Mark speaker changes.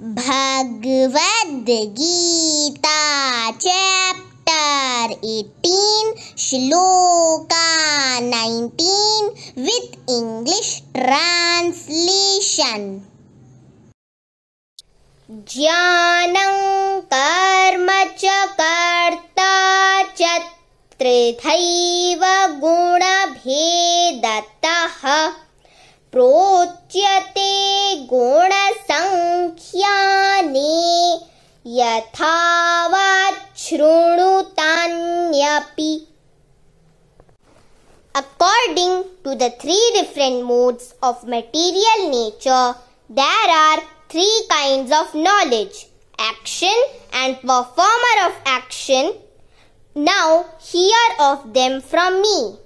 Speaker 1: Bhagavad Gita chapter eighteen shloka nineteen with English translation
Speaker 2: ज्ञानं कर्म च कर्ता च तृथैव गुणभेदतः प्रोच्यते गुण यथावाच्छृणुतान्यपि According to the three different modes of material nature, there are three kinds of knowledge action and performer of action. Now, hear of them from me.